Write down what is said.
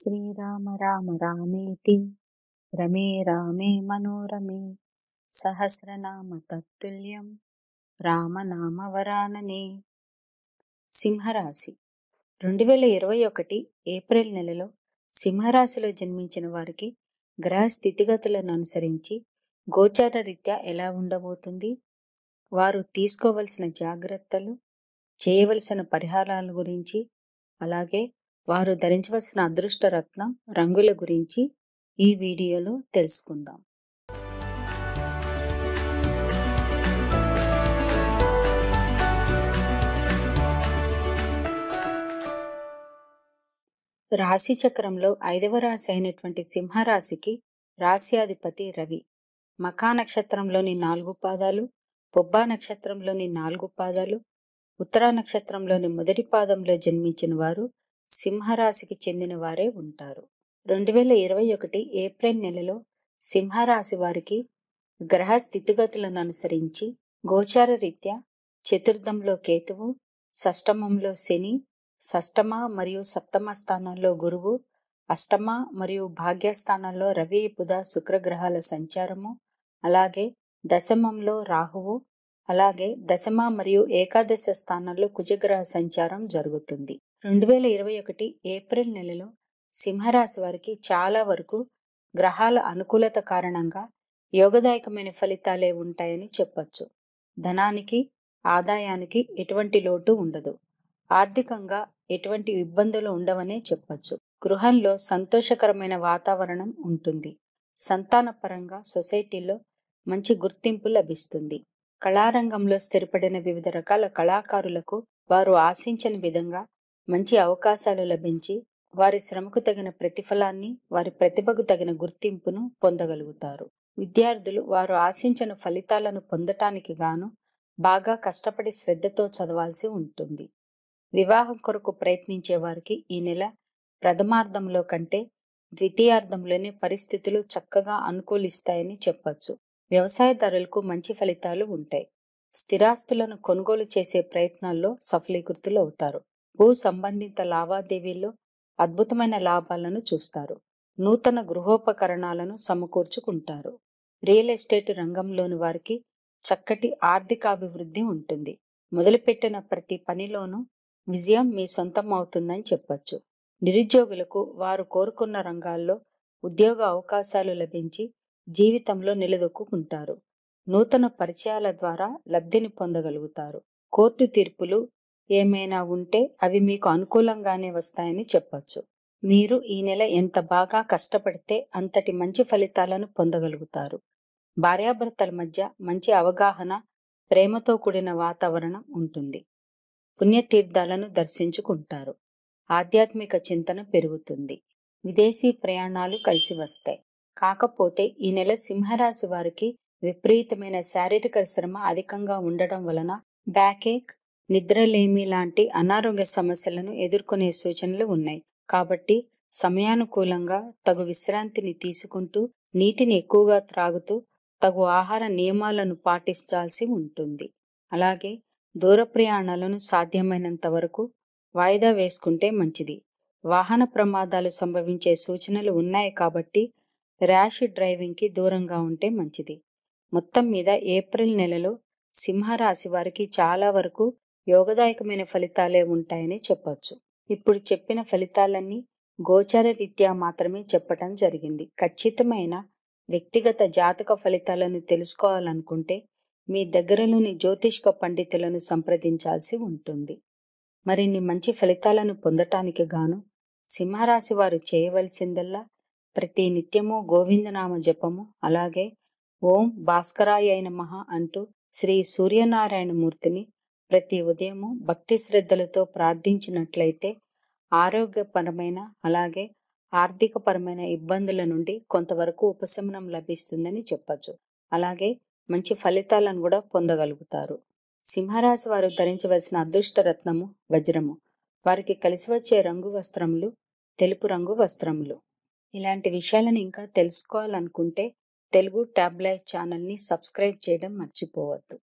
శ్రీరామ రామ రామేతి రమే రామే మనోరమే సహస్రనామ తత్తుల్యం రామనామ వరాననే సింహరాశి రెండు వేల ఇరవై ఒకటి ఏప్రిల్ నెలలో సింహరాశిలో జన్మించిన వారికి గ్రహ స్థితిగతులను అనుసరించి గోచార రీత్యా ఎలా ఉండబోతుంది వారు తీసుకోవలసిన జాగ్రత్తలు చేయవలసిన పరిహారాల గురించి అలాగే వారు ధరించవలసిన అదృష్ట రత్నం రంగుల గురించి ఈ వీడియోలో తెలుసుకుందాం రాశి చక్రంలో ఐదవ రాశి అయినటువంటి సింహరాశికి రాశ్యాధిపతి రవి మఖా నక్షత్రంలోని నాలుగు పాదాలు బొబ్బా నక్షత్రంలోని నాలుగు పాదాలు ఉత్తరా నక్షత్రంలోని మొదటి పాదంలో జన్మించిన వారు సింహరాశికి చెందిన వారే ఉంటారు రెండు వేల ఇరవై ఒకటి ఏప్రిల్ నెలలో సింహరాశి వారికి గ్రహ స్థితిగతులను అనుసరించి గోచార రీత్యా చతుర్థంలో కేతువు షష్టమంలో శని షష్టమ మరియు సప్తమ స్థానంలో గురువు అష్టమ మరియు భాగ్యస్థానంలో రవి బుధ శుక్రగ్రహాల సంచారము అలాగే దశమంలో రాహువు అలాగే దశమ మరియు ఏకాదశ స్థానంలో కుజగ్రహ సంచారం జరుగుతుంది రెండు వేల ఇరవై ఒకటి ఏప్రిల్ నెలలో సింహరాశి వారికి చాలా వరకు గ్రహాల అనుకూలత కారణంగా యోగదాయకమైన ఫలితాలే ఉంటాయని చెప్పచ్చు ధనానికి ఆదాయానికి ఎటువంటి లోటు ఉండదు ఆర్థికంగా ఎటువంటి ఇబ్బందులు ఉండవనే చెప్పచ్చు గృహంలో సంతోషకరమైన వాతావరణం ఉంటుంది సంతానపరంగా సొసైటీలో మంచి గుర్తింపు లభిస్తుంది కళారంగంలో స్థిరపడిన వివిధ రకాల కళాకారులకు వారు ఆశించిన విధంగా మంచి అవకాశాలు లభించి వారి శ్రమకు తగిన ప్రతిఫలాన్ని వారి ప్రతిభకు తగిన గుర్తింపును పొందగలుగుతారు విద్యార్థులు వారు ఆశించిన ఫలితాలను పొందటానికి గాను బాగా కష్టపడి శ్రద్ధతో చదవాల్సి ఉంటుంది వివాహం కొరకు ప్రయత్నించే వారికి ఈ నెల ప్రథమార్థంలో కంటే ద్వితీయార్థంలోనే పరిస్థితులు చక్కగా అనుకూలిస్తాయని చెప్పచ్చు వ్యవసాయదారులకు మంచి ఫలితాలు ఉంటాయి స్థిరాస్తులను కొనుగోలు చేసే ప్రయత్నాల్లో సఫలీకృతులు అవుతారు భూ సంబంధిత లావాదేవీల్లో అద్భుతమైన లాభాలను చూస్తారు నూతన గృహోపకరణాలను సమకూర్చుకుంటారు రియల్ ఎస్టేట్ రంగంలోని వారికి చక్కటి ఆర్థికాభివృద్ధి ఉంటుంది మొదలుపెట్టిన ప్రతి పనిలోనూ విజయం మీ సొంతం అవుతుందని చెప్పచ్చు నిరుద్యోగులకు వారు కోరుకున్న రంగాల్లో ఉద్యోగ అవకాశాలు లభించి జీవితంలో నిలదొక్కుంటారు నూతన పరిచయాల ద్వారా లబ్ధిని పొందగలుగుతారు కోర్టు తీర్పులు ఏమైనా ఉంటే అవి మీకు అనుకూలంగానే వస్తాయని చెప్పొచ్చు మీరు ఈ నెల ఎంత బాగా కష్టపడితే అంతటి మంచి ఫలితాలను పొందగలుగుతారు భార్యాభర్తల మధ్య మంచి అవగాహన ప్రేమతో కూడిన వాతావరణం ఉంటుంది పుణ్యతీర్థాలను దర్శించుకుంటారు ఆధ్యాత్మిక చింతన పెరుగుతుంది విదేశీ ప్రయాణాలు కలిసి వస్తాయి కాకపోతే ఈ నెల సింహరాశి వారికి విపరీతమైన శారీరక శ్రమ అధికంగా ఉండడం వలన బ్యాకేక్ నిద్రలేమి లాంటి అనారోగ్య సమస్యలను ఎదుర్కొనే సూచనలు ఉన్నాయి కాబట్టి సమయానుకూలంగా తగు విశ్రాంతిని తీసుకుంటూ నీటిని ఎక్కువగా త్రాగుతూ తగు ఆహార నియమాలను పాటించాల్సి ఉంటుంది అలాగే దూర ప్రయాణాలను సాధ్యమైనంత వరకు వాయిదా వేసుకుంటే మంచిది వాహన ప్రమాదాలు సంభవించే సూచనలు ఉన్నాయి కాబట్టి ర్యాష్ డ్రైవింగ్కి దూరంగా ఉంటే మంచిది మొత్తం మీద ఏప్రిల్ నెలలో సింహరాశి వారికి చాలా వరకు యోగదాయకమైన ఫలితాలే ఉంటాయని చెప్పొచ్చు ఇప్పుడు చెప్పిన ఫలితాలన్నీ గోచర రీత్యా మాత్రమే చెప్పటం జరిగింది ఖచ్చితమైన వ్యక్తిగత జాతక ఫలితాలను తెలుసుకోవాలనుకుంటే మీ దగ్గరలోని జ్యోతిష్క పండితులను సంప్రదించాల్సి ఉంటుంది మరిన్ని మంచి ఫలితాలను పొందటానికి గాను సింహరాశి వారు చేయవలసిందల్లా ప్రతి నిత్యము గోవిందనామ జపము అలాగే ఓం భాస్కరాయ మహా అంటూ శ్రీ సూర్యనారాయణ మూర్తిని ప్రతి ఉదయము భక్తి శ్రద్ధలతో ప్రార్థించినట్లయితే ఆరోగ్యపరమైన అలాగే ఆర్థికపరమైన ఇబ్బందుల నుండి కొంతవరకు ఉపశమనం లభిస్తుందని చెప్పచ్చు అలాగే మంచి ఫలితాలను కూడా పొందగలుగుతారు సింహరాశి వారు ధరించవలసిన అదృష్ట రత్నము వజ్రము వారికి కలిసి వచ్చే రంగు వస్త్రములు తెలుపు రంగు వస్త్రములు ఇలాంటి విషయాలను ఇంకా తెలుసుకోవాలనుకుంటే తెలుగు ట్యాబ్లైట్ ఛానల్ని సబ్స్క్రైబ్ చేయడం మర్చిపోవద్దు